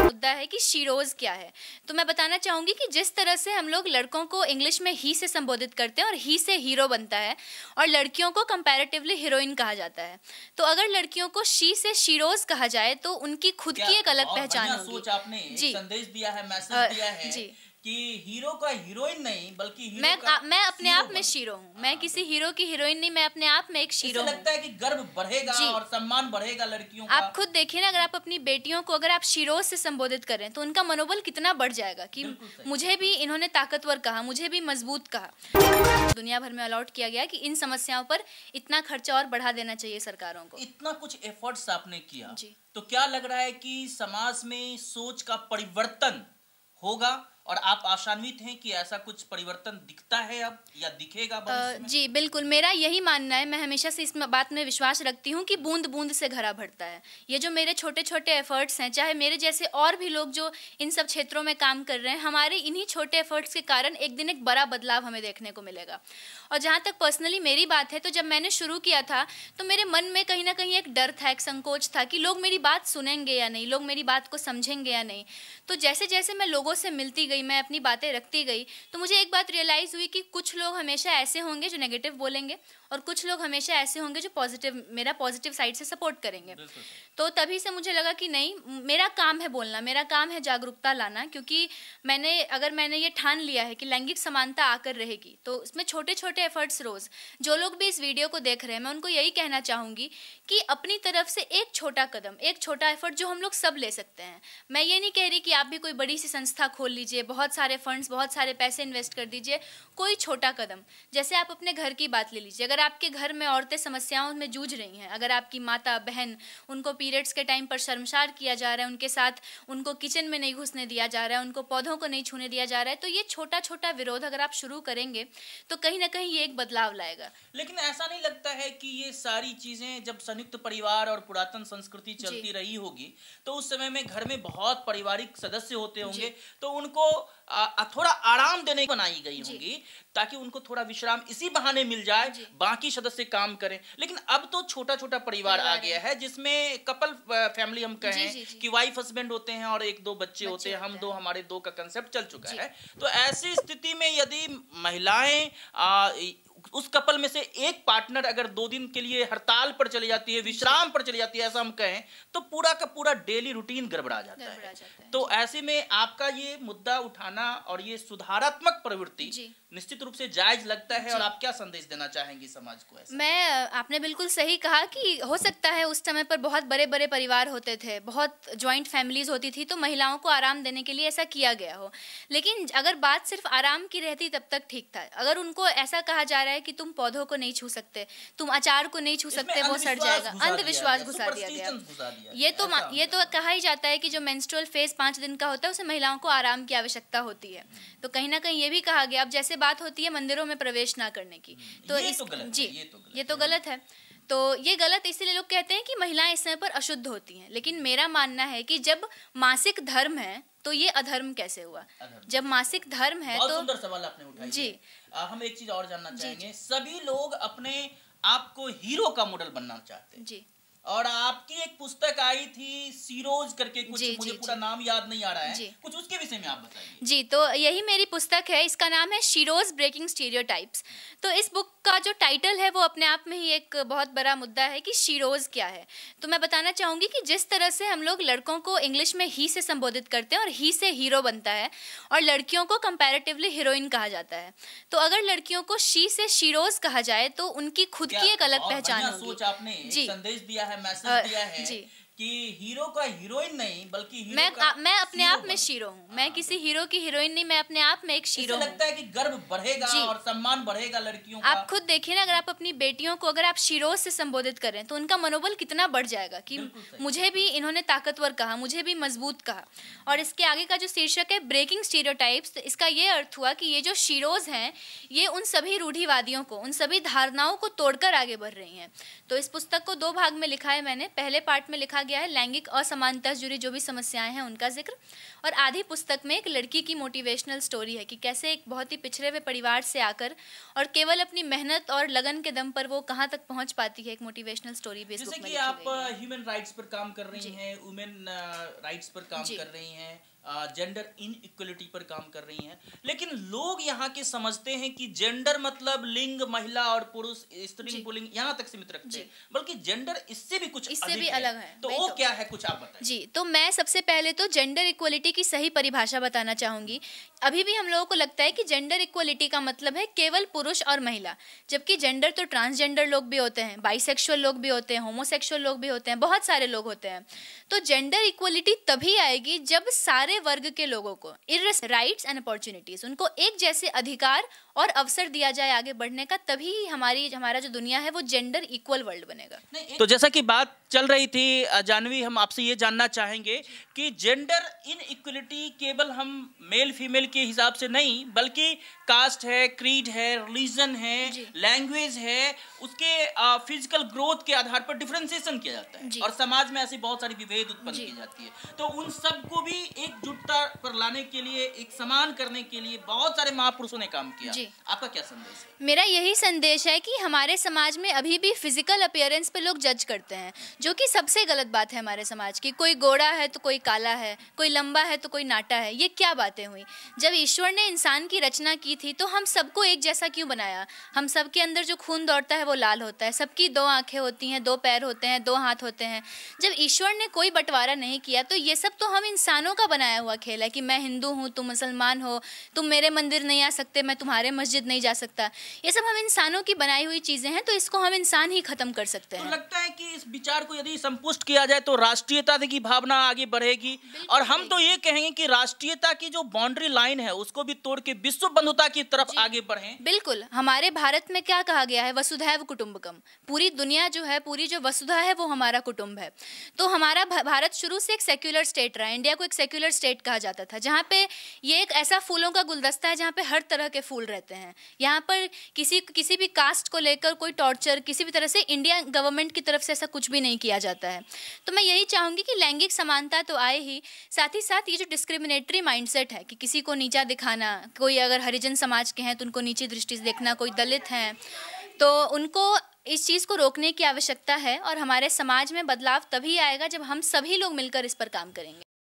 मुद्दा है कि शीरोज क्या है तो मैं बताना चाहूंगी कि जिस तरह से हम लोग लड़कों को इंग्लिश में ही से संबोधित करते हैं और ही से हीरो बनता है और लड़कियों को कंपैरेटिवली हीरोइन कहा जाता है तो अगर लड़कियों को शी से शीरोज कहा जाए तो उनकी खुद की एक अलग पहचान होगी जी संदेश दिया है मैसेज दिया है जी कि हीरो का हीरोइन नहीं बल्कि हीरो मैं का आ, मैं अपने आप में शीरो हूँ मैं हाँ, किसी हीरो की हीरोइन नहीं मैं अपने आप में एक शीरो लगता है कि गर्व बढ़ेगा और सम्मान बढ़ेगा लड़कियों का आप खुद देखिए ना अगर आप अपनी बेटियों को अगर आप शीरो से संबोधित करें तो उनका मनोबल कितना बढ़ जाएगा कि मुझे भी इन्होंने ताकतवर कहा मुझे भी मजबूत कहा दुनिया भर में अलॉट किया गया कि इन समस्याओं पर इतना खर्चा और बढ़ा देना चाहिए सरकारों को इतना कुछ एफर्ट्स आपने किया तो क्या लग रहा है कि समाज में सोच का परिवर्तन होगा और आप आशान्वित हैं कि ऐसा कुछ परिवर्तन दिखता है अब या दिखेगा में? जी बिल्कुल मेरा यही मानना है मैं हमेशा से इस बात में विश्वास रखती हूँ कि बूंद बूंद से घरा भरता है ये जो मेरे छोटे छोटे एफर्ट्स हैं चाहे मेरे जैसे और भी लोग जो इन सब क्षेत्रों में काम कर रहे हैं हमारे इन्हीं छोटे एफर्ट्स के कारण एक दिन एक बड़ा बदलाव हमें देखने को मिलेगा और जहाँ तक पर्सनली मेरी बात है तो जब मैंने शुरू किया था तो मेरे मन में कहीं ना कहीं एक डर था एक संकोच था कि लोग मेरी बात सुनेंगे या नहीं लोग मेरी बात को समझेंगे या नहीं तो जैसे जैसे मैं लोगों से मिलती गई मैं अपनी बातें रखती गई तो मुझे एक बात रियलाइज़ हुई कि कुछ लोग हमेशा ऐसे होंगे जो नेगेटिव बोलेंगे और कुछ लोग हमेशा ऐसे होंगे जो पॉजिटिव मेरा पॉजिटिव साइड से सपोर्ट करेंगे तो तभी से मुझे लगा कि नहीं मेरा काम है बोलना मेरा काम है जागरूकता लाना क्योंकि मैंने अगर मैंने ये ठान लिया है कि लैंगिक समानता आकर रहेगी तो इसमें छोटे छोटे एफर्ट्स रोज़ जो लोग भी इस वीडियो को देख रहे हैं मैं उनको यही कहना चाहूँगी कि अपनी तरफ से एक छोटा कदम एक छोटा एफर्ट जो हम लोग सब ले सकते हैं मैं ये नहीं कह रही कि आप भी कोई बड़ी सी संस्था खोल लीजिए बहुत सारे फंड्स बहुत सारे पैसे इन्वेस्ट कर दीजिए कोई छोटा कदम जैसे आप अपने घर की बात ले लीजिए अगर आपके घर में औरतें समस्याओं में जूझ रही हैं अगर आपकी माता बहन उनको पीरियड्स के टाइम पर शर्मसार किया जा रहा है उनके साथ उनको किचन में नहीं घुसने दिया जा रहा है उनको पौधों को नहीं छूने दिया जा रहा है तो ये छोटा छोटा विरोध अगर आप शुरू करेंगे तो कहीं ना कहीं ये एक बदलाव लाएगा लेकिन ऐसा नहीं लगता है कि ये सारी चीज़ें जब संयुक्त परिवार और पुरातन संस्कृति चलती रही होगी तो उस समय में घर में बहुत पारिवारिक सदस्य होते होंगे तो उनको थोड़ा आराम देने बनाई गई होंगी ताकि उनको थोड़ा विश्राम इसी बहाने मिल जाए बाकी सदस्य काम करें लेकिन अब तो छोटा छोटा परिवार आ गया है जिसमें कपल फैमिली हम कहें कि वाइफ हस्बैंड होते हैं और एक दो बच्चे होते हैं हम दो हमारे दो का कंसेप्ट चल चुका है तो ऐसी स्थिति में यदि महिलाएं उस कपल में से एक पार्टनर अगर दो दिन के लिए हड़ताल पर चली जाती है विश्राम पर चली जाती है ऐसा हम कहें तो पूरा का पूरा डेली रूटीन गड़बड़ा जाता, है।, जाता है तो ऐसे में आपका ये मुद्दा उठाना और ये सुधारात्मक प्रवृत्ति निश्चित रूप से जायज लगता है और आप क्या संदेश देना चाहेंगी सब समाज को ऐसा मैं आपने बिल्कुल सही कहा कि हो सकता है उस समय पर बहुत बड़े बड़े परिवार होते थे बहुत ज्वाइंट फैमिलीज होती थी तो महिलाओं को आराम देने के लिए ऐसा किया गया हो लेकिन अगर बात सिर्फ आराम की रहती तब तक ठीक था अगर उनको ऐसा कहा जा रहा है कि तुम पौधों को नहीं छू सकते तुम अचार को नहीं छू सकते वो सड़ जाएगा अंधविश्वास घुसा दिया गया तो ये तो ये तो कहा ही जाता है कि जो मेंस्ट्रुअल फेज पाँच दिन का होता है उसे महिलाओं को आराम की आवश्यकता होती है हम्म। तो कहीं ना कहीं ये भी कहा गया अब जैसे बात होती है मंदिरों में प्रवेश ना करने की हम्म। तो इस तो जी ये तो गलत ये तो गलत है तो ये गलत इसीलिए लोग कहते हैं कि महिलाएं इस समय पर अशुद्ध होती हैं लेकिन मेरा मानना है कि जब मासिक धर्म है तो ये अधर्म कैसे हुआ अधर्म। जब मासिक धर्म है तो सुंदर सवाल आपने उठाया जी आ, हम एक चीज और जानना चाहेंगे सभी लोग अपने आप को हीरो का मॉडल बनना चाहते हैं जी और आप पुस्तक आई थी सीरोज करके कुछ जी, मुझे जी, पूरा नाम याद नहीं आ रहा है कुछ उसके विषय में आप बताइए जी तो यही मेरी पुस्तक है इसका नाम है शीरोज ब्रेकिंग स्टीरियो तो इस बुक का जो टाइटल है वो अपने आप में ही एक बहुत बड़ा मुद्दा है कि शीरोज क्या है तो मैं बताना चाहूंगी कि जिस तरह से हम लोग लड़कों को इंग्लिश में ही से संबोधित करते हैं और ही से हीरो बनता है और लड़कियों को कंपैरेटिवली हीरोइन कहा जाता है तो अगर लड़कियों को शी से शीरोज कहा जाए तो उनकी खुद की एक अलग पहचान आपने जी संदेश दिया है मैसेज दिया है জি कि हीरो का हीरोइन नहीं बल्कि हीरो मैं का मैं अपने आप में शीरो हूँ मैं किसी हीरो की हीरोइन नहीं मैं अपने आप में एक शीरो लगता है कि गर्व बढ़ेगा और सम्मान बढ़ेगा लड़कियों का आप खुद देखिए ना अगर आप अपनी बेटियों को अगर आप शीरो से संबोधित करें तो उनका मनोबल कितना बढ़ जाएगा कि मुझे भी इन्होंने ताकतवर कहा मुझे भी मजबूत कहा और इसके आगे का जो शीर्षक है ब्रेकिंग स्टीरियोटाइप्स तो इसका ये अर्थ हुआ कि ये जो शीरोज हैं ये उन सभी रूढ़ीवादियों को उन सभी धारणाओं को तोड़कर आगे बढ़ रही हैं तो इस पुस्तक को दो भाग में लिखा है मैंने पहले पार्ट में लिखा कहा गया है लैंगिक असमानता से जुड़ी जो भी समस्याएं हैं उनका जिक्र और आधी पुस्तक में एक लड़की की मोटिवेशनल स्टोरी है कि कैसे एक बहुत ही पिछड़े हुए परिवार से आकर और केवल अपनी मेहनत और लगन के दम पर वो कहाँ तक पहुँच पाती है एक मोटिवेशनल स्टोरी बेस जैसे कि आप ह्यूमन राइट्स uh, पर काम कर रही हैं वुमेन राइट्स uh, पर काम कर रही हैं जेंडर इनइक्वलिटी पर काम कर रही हैं लेकिन लोग यहाँ के समझते हैं कि जेंडर मतलब लिंग महिला और पुरुष स्त्री पुलिंग यहाँ तक सीमित रखते हैं बल्कि जेंडर इससे भी कुछ इससे भी है। अलग है तो वो तो, क्या है कुछ आप बताएं जी तो मैं सबसे पहले तो जेंडर इक्वलिटी की सही परिभाषा बताना चाहूंगी अभी भी हम लोगों को लगता है कि जेंडर इक्वलिटी का मतलब है केवल पुरुष और महिला जबकि जेंडर तो ट्रांसजेंडर लोग भी होते हैं बाइसेक्सुअल लोग भी होते हैं होमोसेक्सुअल लोग भी होते हैं बहुत सारे लोग होते हैं तो जेंडर इक्वलिटी तभी आएगी जब सारे सारे वर्ग के लोगों को राइट्स एंड अपॉर्चुनिटीज उनको एक जैसे अधिकार और अवसर दिया जाए आगे बढ़ने का तभी हमारी हमारा जो दुनिया है वो जेंडर इक्वल वर्ल्ड बनेगा तो जैसा कि बात चल रही थी जानवी हम आपसे ये जानना चाहेंगे कि जेंडर इन इक्वलिटी केवल हम मेल फीमेल के हिसाब से नहीं बल्कि कास्ट है क्रीड है रिलीजन है लैंग्वेज है उसके फिजिकल ग्रोथ के आधार पर डिफ्रेंसिएशन किया जाता है और समाज में ऐसी बहुत सारी विभेद उत्पन्न की जाती है तो उन सबको भी एकजुटता पर लाने के लिए एक समान करने के लिए बहुत सारे महापुरुषों ने काम किया जी आपका क्या संदेश है मेरा यही संदेश है कि हमारे समाज में अभी भी फिजिकल अपियरेंस पे लोग जज करते हैं जो कि सबसे गलत बात है हमारे समाज की कोई गोड़ा है तो कोई काला है कोई लंबा है तो कोई नाटा है ये क्या बातें हुई जब ईश्वर ने इंसान की रचना की थी तो हम सबको एक जैसा क्यों बनाया हम सबके अंदर जो खून दौड़ता है वो लाल होता है सबकी दो आँखें होती हैं दो पैर होते हैं दो हाथ होते हैं जब ईश्वर ने कोई बंटवारा नहीं किया तो ये सब तो हम इंसानों का बनाया हुआ खेल है कि मैं हिंदू हूँ तुम मुसलमान हो तुम मेरे मंदिर नहीं आ सकते मैं तुम्हारे है मस्जिद नहीं जा सकता ये सब हम इंसानों की बनाई हुई चीज़ें हैं तो इसको हम इंसान ही ख़त्म कर सकते तो हैं तो लगता है कि इस विचार को यदि संपुष्ट किया जाए तो राष्ट्रीयता की भावना आगे बढ़ेगी और हम तो ये कहेंगे की राष्ट्रीयता की जो बाउंड्री लाइन है उसको भी तोड़ के विश्व बंधुता की तरफ आगे बढ़े बिल्कुल हमारे भारत में क्या कहा गया है वसुधैव कुटुम्बकम पूरी दुनिया जो है पूरी जो वसुधा है वो हमारा कुटुंब है तो हमारा भारत शुरू से एक सेक्युलर स्टेट रहा इंडिया को एक सेक्युलर स्टेट कहा जाता था जहाँ पे ये एक ऐसा फूलों का गुलदस्ता है जहाँ पे हर तरह के फूल रहते रहते हैं यहाँ पर किसी किसी भी कास्ट को लेकर कोई टॉर्चर किसी भी तरह से इंडिया गवर्नमेंट की तरफ से ऐसा कुछ भी नहीं किया जाता है तो मैं यही चाहूँगी कि लैंगिक समानता तो आए ही साथ ही साथ ये जो डिस्क्रिमिनेटरी माइंडसेट है कि किसी को नीचा दिखाना कोई अगर हरिजन समाज के हैं तो उनको नीची दृष्टि से देखना कोई दलित हैं तो उनको इस चीज़ को रोकने की आवश्यकता है और हमारे समाज में बदलाव तभी आएगा जब हम सभी लोग मिलकर इस पर काम करेंगे